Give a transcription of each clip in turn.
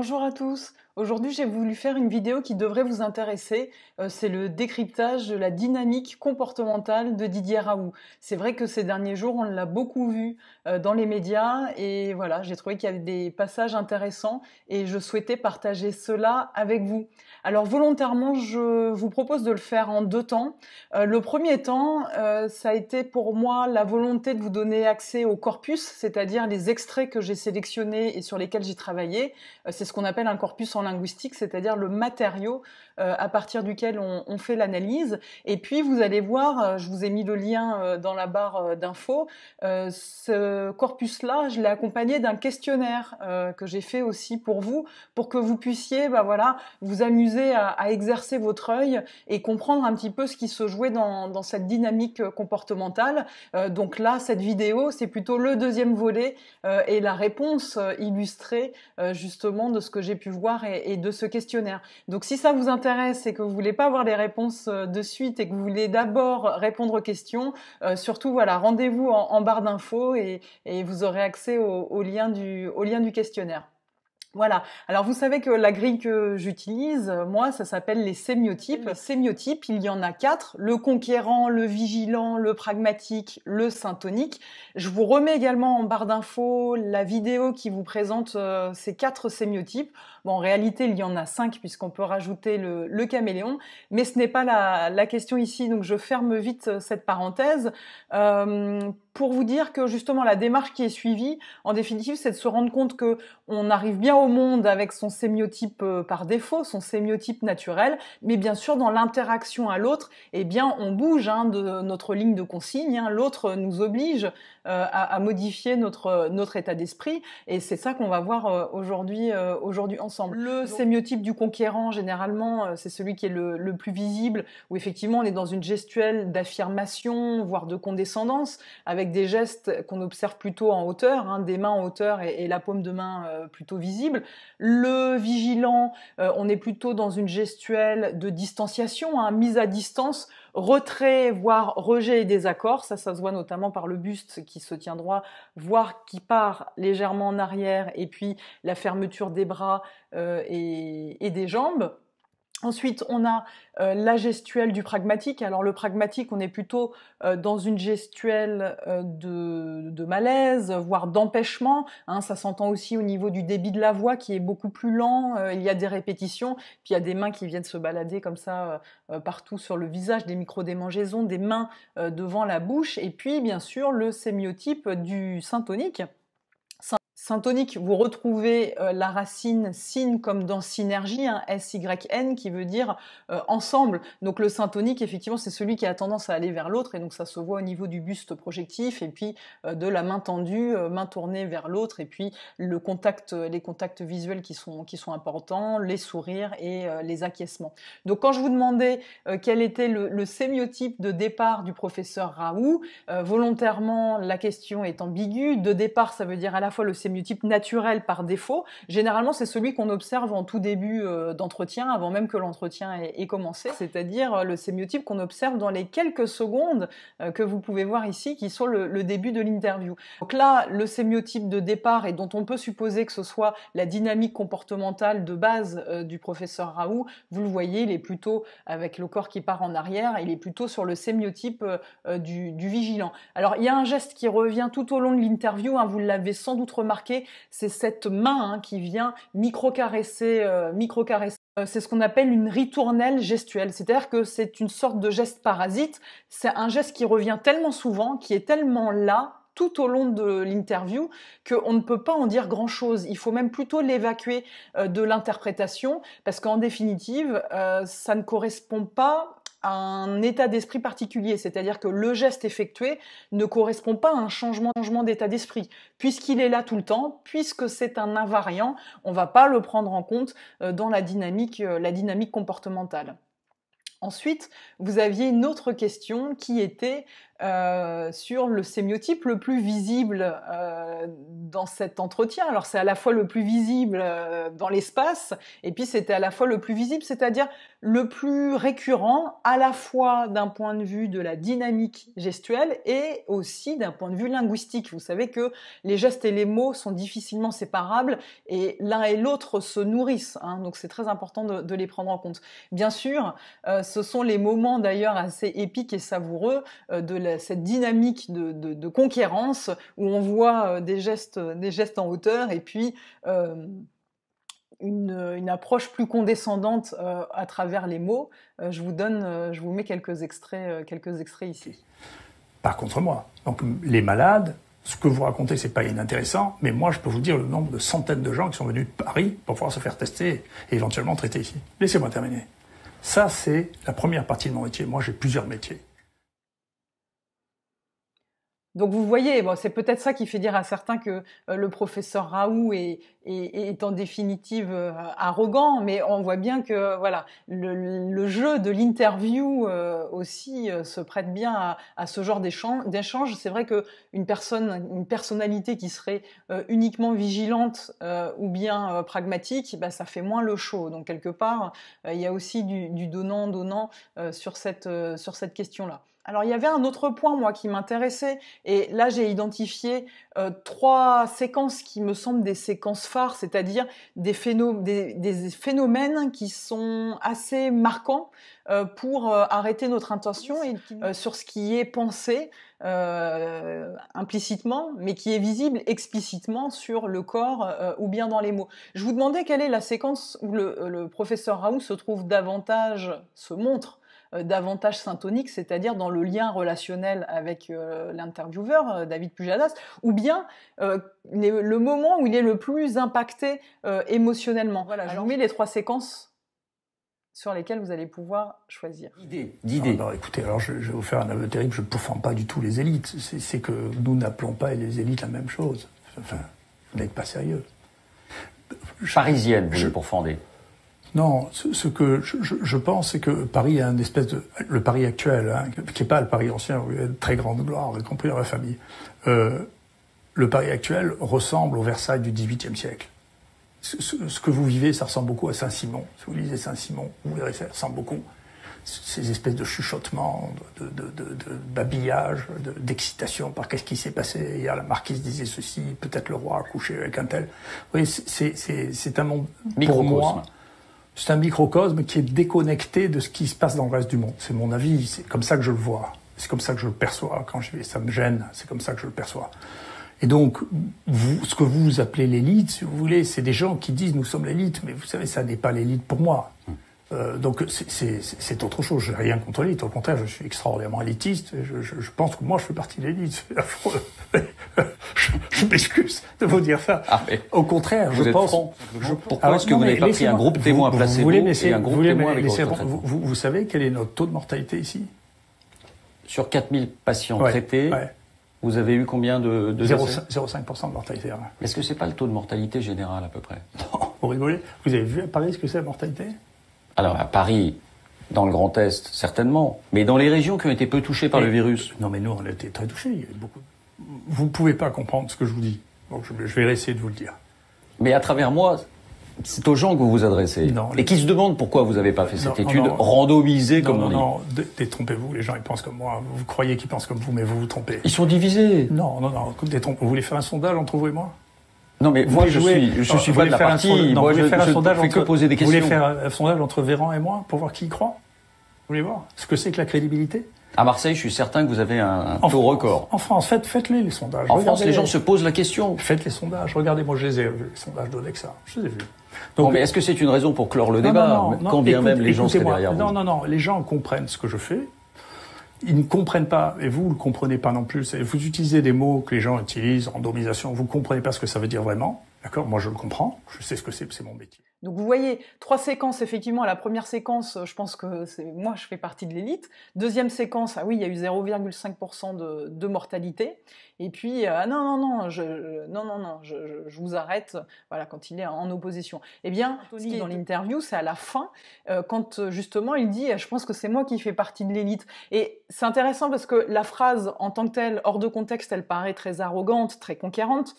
Bonjour à tous. Aujourd'hui, j'ai voulu faire une vidéo qui devrait vous intéresser. Euh, c'est le décryptage de la dynamique comportementale de Didier Raoult. C'est vrai que ces derniers jours, on l'a beaucoup vu euh, dans les médias et voilà, j'ai trouvé qu'il y avait des passages intéressants et je souhaitais partager cela avec vous. Alors volontairement, je vous propose de le faire en deux temps. Euh, le premier temps, ça a été pour moi la volonté de vous donner accès au corpus, c'est-à-dire les extraits que j'ai sélectionnés et sur lesquels j'ai travaillé ce qu'on appelle un corpus en linguistique, c'est-à-dire le matériau euh, à partir duquel on, fait l'analyse. Et puis vous allez voir, euh, je vous ai mis le lien euh, dans la barre d'infos, ce corpus-là, je l'ai accompagné d'un questionnaire que j'ai fait aussi pour vous, pour que vous puissiez bah, voilà, vous amuser à, exercer votre œil et comprendre un petit peu ce qui se jouait dans, cette dynamique comportementale. donc là, cette vidéo, c'est plutôt le deuxième volet et la réponse illustrée justement de ce que j'ai pu voir et, et de ce questionnaire. Donc si ça vous intéresse, et que vous ne voulez pas avoir les réponses euh, de suite et que vous voulez d'abord répondre aux questions, euh, surtout voilà, rendez-vous en, barre d'infos et, vous aurez accès au, lien du, au lien du questionnaire. Voilà. Alors vous savez que la grille que j'utilise, euh, moi, ça s'appelle les sémiotypes. sémiotypes, il y en a quatre le conquérant, le vigilant, le pragmatique, le syntonique. Je vous remets également en barre d'infos la vidéo qui vous présente ces quatre sémiotypes en réalité, il y en a cinq puisqu'on peut rajouter le, caméléon, mais ce n'est pas la, question ici, donc je ferme vite euh, cette parenthèse. Euh, pour vous dire que justement la démarche qui est suivie, en définitive, c'est de se rendre compte que on arrive bien au monde avec son sémiotype euh, par défaut, son sémiotype naturel, mais bien sûr dans l'interaction à l'autre, eh bien on bouge hein, de notre ligne de consigne. Hein. l'autre nous oblige à, modifier notre notre état d'esprit, et c'est ça qu'on va voir aujourd'hui aujourd'hui ensemble. Le sémiotype du conquérant, généralement, euh, c'est celui qui est le, plus visible, où effectivement on est dans une gestuelle d'affirmation, voire de condescendance, avec des gestes qu'on observe plutôt en hauteur, hein, des mains en hauteur et, la paume de main euh, plutôt visible. Le vigilant, euh, on est plutôt dans une gestuelle de distanciation, hein, mise à distance, retrait, voire rejet et désaccord. Ça, ça se voit notamment par le buste qui se tient droit, voire qui part légèrement en arrière, et puis la fermeture des bras euh, et des jambes. Ensuite, on a euh, la gestuelle du pragmatique. Alors le pragmatique, on est plutôt euh, dans une gestuelle euh, de, malaise, voire d'empêchement. Hein. ça s'entend aussi au niveau du débit de la voix qui est beaucoup plus lent. il y a des répétitions, puis il y a des mains qui viennent se balader comme ça partout sur le visage, des micro-démangeaisons, des mains devant la bouche, et puis bien sûr le sémiotype du syntonique syntonique, vous retrouvez euh, la racine syn comme dans synergie, S-Y-N, hein, qui veut dire euh, ensemble. Donc le syntonique, effectivement, c'est celui qui a tendance à aller vers l'autre, et donc ça se voit au niveau du buste projectif, et puis euh, de la main tendue, main tournée vers l'autre, et puis le contact, les contacts visuels qui sont, qui sont importants, les sourires et les acquiescements. Donc quand je vous demandais quel était le, sémiotype de départ du professeur Raoult, volontairement, la question est ambiguë. De départ, ça veut dire à la fois le naturel par défaut, généralement c'est celui qu'on observe en tout début euh, d'entretien, avant même que l'entretien ait, commencé, c'est-à-dire euh, le sémiotype qu'on observe dans les quelques secondes euh, que vous pouvez voir ici, qui sont le, début de l'interview. Donc là, le sémiotype de départ et dont on peut supposer que ce soit la dynamique comportementale de base du professeur Raoult, vous le voyez, il est plutôt avec le corps qui part en arrière, il est plutôt sur le sémiotype du, vigilant. Alors il y a un geste qui revient tout au long de l'interview, hein, vous l'avez sans doute remarqué c'est cette main hein, qui vient micro-caresser, euh, micro-caresser. Euh, c'est ce qu'on appelle une ritournelle gestuelle, c'est-à-dire que c'est une sorte de geste parasite, c'est un geste qui revient tellement souvent, qui est tellement là tout au long de l'interview qu'on ne peut pas en dire grand-chose. Il faut même plutôt l'évacuer euh, de l'interprétation parce qu'en définitive, ça ne correspond pas un état d'esprit particulier, c'est-à-dire que le geste effectué ne correspond pas à un changement, d'état d'esprit, puisqu'il est là tout le temps, puisque c'est un invariant, on ne va pas le prendre en compte euh, dans euh, la dynamique comportementale. Ensuite, vous aviez une autre question qui était euh, sur le sémiotype le plus visible euh, dans cet entretien. Alors c'est à la fois le plus visible euh, dans l'espace et puis c'était à la fois le plus visible, c'est-à-dire le plus récurrent à la fois d'un point de vue de la dynamique gestuelle et aussi d'un point de vue linguistique. Vous savez que les gestes et les mots sont difficilement séparables et l'un et l'autre se nourrissent, hein, donc c'est très important de, de, les prendre en compte. Bien sûr, ce sont les moments d'ailleurs assez épiques et savoureux de la cette dynamique de, de, conquérance où on voit euh, des gestes, des gestes en hauteur et puis euh, une, approche plus condescendante euh, à travers les mots. je vous donne, je vous mets quelques extraits, quelques extraits ici. Par contre moi, donc les malades, ce que vous racontez, c'est pas inintéressant, mais moi, je peux vous dire le nombre de centaines de gens qui sont venus de Paris pour pouvoir se faire tester et éventuellement traiter ici. Laissez-moi terminer. Ça, c'est la première partie de mon métier. Moi, j'ai plusieurs métiers. Donc vous voyez, c'est peut-être ça qui fait dire à certains que euh, le professeur Raoult est, en définitive euh, arrogant, mais on voit bien que voilà le, jeu de l'interview euh, aussi se prête bien à, ce genre d'échange. C'est vrai que une personne, une personnalité qui serait uniquement vigilante ou bien pragmatique, bah, ça fait moins le show. Donc quelque part, il y a aussi du, donnant donnant sur cette question là. Alors il y avait un autre point moi qui m'intéressait et là j'ai identifié euh, trois séquences qui me semblent des séquences phares, c'est-à-dire des, phénomènes qui sont assez marquants euh, pour euh, arrêter notre intention et, sur ce qui est pensé implicitement, mais qui est visible explicitement sur le corps ou bien dans les mots. Je vous demandais quelle est la séquence où le, le professeur Raoult se trouve davantage, se montre euh, davantage syntonique, c'est-à-dire dans le lien relationnel avec euh, l'intervieweur, euh, David Pujadas, ou bien le moment où il est le plus impacté émotionnellement. Voilà, j'ai je les trois séquences sur lesquelles vous allez pouvoir choisir. Idée, Alors, ah bah, écoutez, alors je, vais vous faire un aveu terrible, je ne pourfends pas du tout les élites. C'est que nous n'appelons pas les élites la même chose. Enfin, vous n'êtes pas sérieux. Je, Parisienne, vous je, non, ce, que je, pense, c'est que Paris a une espèce de le Paris actuel, hein, qui n'est pas le Paris ancien, où il y a de très grande gloire, y compris la famille. Euh, le Paris actuel ressemble au Versailles du XVIIIe siècle. Ce, que vous vivez, ça ressemble beaucoup à Saint-Simon. Si vous lisez Saint-Simon, vous verrez, ça ressemble beaucoup ces espèces de chuchotements, de, babillages, babillage, d'excitation par qu'est-ce qui s'est passé hier, la marquise disait ceci, peut-être le roi a couché avec un tel. Vous voyez, c'est un monde, pour moi, c'est un microcosme qui est déconnecté de ce qui se passe dans le reste du monde. C'est mon avis, c'est comme ça que je le vois, c'est comme ça que je le perçois quand je ça me gêne, c'est comme ça que je le perçois. Et donc, vous, ce que vous appelez l'élite, si vous voulez, c'est des gens qui disent nous sommes l'élite, mais vous savez, ça n'est pas l'élite pour moi. Euh, donc c'est autre chose. J'ai rien contre l'élite. Au contraire, je suis extraordinairement élitiste. Je, pense que moi, je fais partie de l'élite. je, m'excuse de vous dire ça. Ah, Au contraire, je pense. pourquoi est-ce que vous n'avez pas pris un groupe témoin vous, placebo vous un vous témoin avec vous, savez quel est notre taux de mortalité ici Sur 4000 patients traités. Vous avez eu combien de, 0,5% de mortalité. Est-ce que c'est pas le taux de mortalité général à peu près Non, vous rigolez. Vous avez vu à Paris ce que c'est la mortalité alors à Paris, dans le Grand Est, certainement, mais dans les régions qui ont été peu touchées par le virus. Non, mais nous, on a été très touchés. Vous ne pouvez pas comprendre ce que je vous dis. Donc je, vais essayer de vous le dire. Mais à travers moi, c'est aux gens que vous vous adressez. et qui se demandent pourquoi vous n'avez pas fait cette étude randomisée, comme on dit. Non, détrompez-vous. Les gens, ils pensent comme moi. Vous croyez qu'ils pensent comme vous, mais vous vous trompez. Ils sont divisés. Non, non, non. Vous voulez faire un sondage entre vous et moi non, mais moi, je suis, je suis pas de la partie. moi, je, faire un sondage que poser des questions. Vous voulez faire un sondage entre Véran et moi pour voir qui y croit Vous voulez voir ce que c'est que la crédibilité à Marseille, je suis certain que vous avez un, un taux record. En France, faites, faites les les sondages. En France, les, gens se posent la question. Faites les sondages. Regardez, moi, je les ai vus, les sondages d'Odexa. Je les ai vus. non, mais est-ce que c'est une raison pour clore le débat Quand bien même les gens seraient derrière vous. Non, non, non. Les gens comprennent ce que je fais ils ne comprennent pas, et vous ne le comprenez pas non plus. Vous utilisez des mots que les gens utilisent, randomisation, vous comprenez pas ce que ça veut dire vraiment. D'accord Moi, je le comprends, je sais ce que c'est, c'est mon métier. Donc vous voyez, trois séquences, effectivement, la première séquence, euh, je pense que c'est moi, je fais partie de l'élite. Deuxième séquence, ah oui, il y a eu 0,5% de, mortalité. Et puis, euh, ah non, non, non, je, non, non, non je, vous arrête, voilà, quand il est en opposition. Eh bien, Anthony, dans l'interview, c'est à la fin, euh, quand justement, il dit, je pense que c'est moi qui fais partie de l'élite. Et c'est intéressant parce que la phrase, en tant que telle, hors de contexte, elle paraît très arrogante, très conquérante.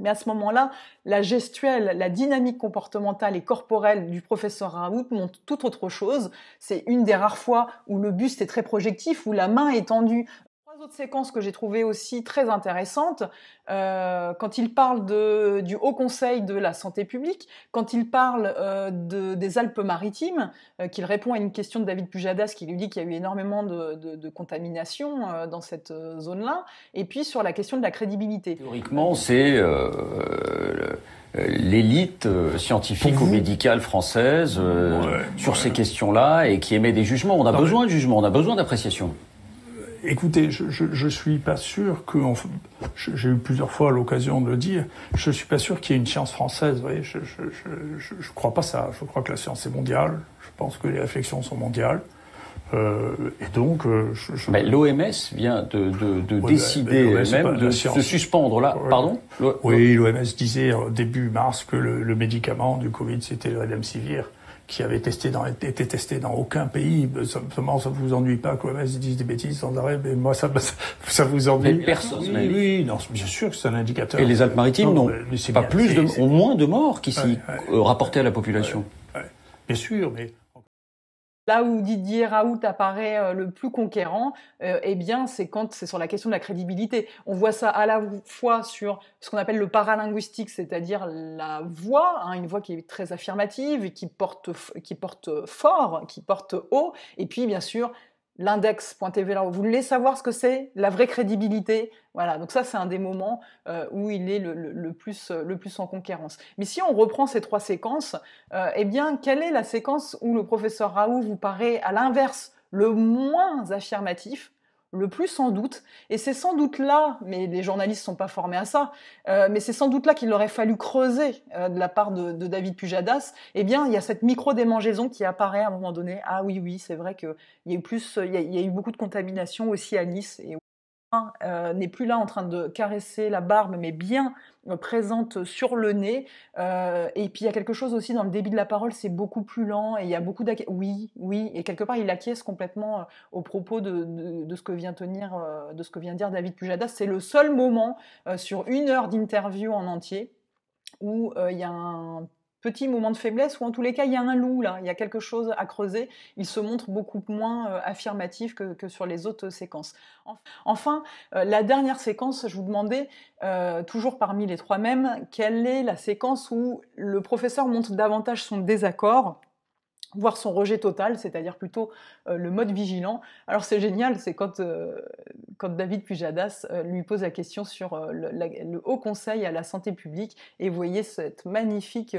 Mais à ce moment-là, la gestuelle, la dynamique comportementale et corporelle du professeur Raoult montre tout autre chose. C'est une des rares fois où le buste est très projectif, où la main est tendue autre séquences que j'ai trouvées aussi très intéressantes, euh, quand il parle de, du Haut Conseil de la Santé publique, quand il parle euh, de, des Alpes-Maritimes, euh, qu'il répond à une question de David Pujadas qui lui dit qu'il y a eu énormément de, de, contamination dans cette zone-là, et puis sur la question de la crédibilité. Théoriquement, c'est l'élite scientifique ou médicale française sur ces questions-là et qui émet des jugements. On a besoin de jugements, on a besoin d'appréciation. Écoutez, je, je, suis pas sûr que, j'ai eu plusieurs fois l'occasion de le dire, je suis pas sûr qu'il y ait une science française. Vous je, je, crois pas ça. Je crois que la science est mondiale. Je pense que les réflexions sont mondiales. Euh, et donc, euh, mais l'OMS vient de, de, de décider même de se suspendre là. Pardon. Oui, l'OMS disait euh, début mars que le, médicament du Covid c'était le remdesivir qui avait testé dans, été testé dans aucun pays. Euh, simplement, ça vous ennuie pas que ils disent des bêtises sans arrêt, mais moi, ça, ça vous ennuie. Mais personne. Oui, oui, non, bien sûr que c'est un indicateur. Et les Alpes-Maritimes n'ont pas plus, de, ont moins de morts qu'ici, ouais, euh, rapportés à la population. Bien sûr, mais... Là où Didier Raoult apparaît euh, le plus conquérant, euh, eh bien, c'est quand c'est sur la question de la crédibilité. On voit ça à la fois sur ce qu'on appelle le paralinguistique, c'est-à-dire la voix, hein, une voix qui est très affirmative et qui porte, qui porte fort, qui porte haut, et puis bien sûr l'index.tv là vous voulez savoir ce que c'est, la vraie crédibilité. Voilà, donc ça c'est un des moments euh, où il est le, plus, euh, le plus en conquérance. Mais si on reprend ces trois séquences, euh, eh bien quelle est la séquence où le professeur Raoult vous paraît à l'inverse le moins affirmatif le plus sans doute, et c'est sans doute là, mais les journalistes sont pas formés à ça, euh, mais c'est sans doute là qu'il aurait fallu creuser euh, de la part de, David Pujadas, eh bien il y a cette micro-démangeaison qui apparaît à un moment donné, ah oui oui, c'est vrai qu'il y a eu plus, eu beaucoup de contamination aussi à Nice, et euh, n'est plus là en train de caresser la barbe, mais bien euh, présente sur le nez. Euh, et puis il y a quelque chose aussi dans le débit de la parole, c'est beaucoup plus lent et il y a beaucoup d'acquiesces. Oui, oui, et quelque part il acquiesce complètement au propos de, ce que vient tenir, de ce que vient dire David Pujada C'est le seul moment sur une heure d'interview en entier où il y a un petit moment de faiblesse où en tous les cas il y a un loup là, il y a quelque chose à creuser. Il se montre beaucoup moins euh, affirmatif que, sur les autres séquences. Enfin, euh, la dernière séquence, je vous demandais euh, toujours parmi les trois mêmes, quelle est la séquence où le professeur montre davantage son désaccord voire son rejet total, c'est-à-dire plutôt le mode vigilant. Alors c'est génial, c'est quand, quand David Pujadas lui pose la question sur le, le, Haut Conseil à la santé publique, et vous voyez cette magnifique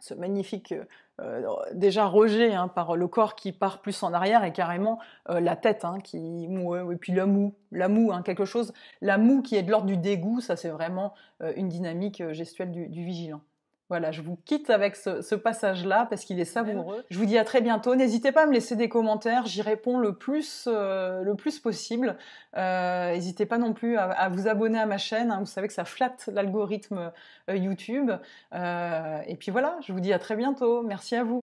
ce magnifique euh, déjà rejet hein, par le corps qui part plus en arrière et carrément euh, la tête hein, qui qui et puis la moue la hein, moue quelque chose la moue qui est de l'ordre du dégoût ça c'est vraiment euh, une dynamique gestuelle du vigilant voilà, je vous quitte avec ce, passage-là parce qu'il est savoureux. Je vous dis à très bientôt. N'hésitez pas à me laisser des commentaires, j'y réponds le plus, euh, le plus possible. Euh, n'hésitez pas non plus à, vous abonner à ma chaîne. Hein. Vous savez que ça flatte l'algorithme euh, YouTube. et puis voilà, je vous dis à très bientôt. Merci à vous.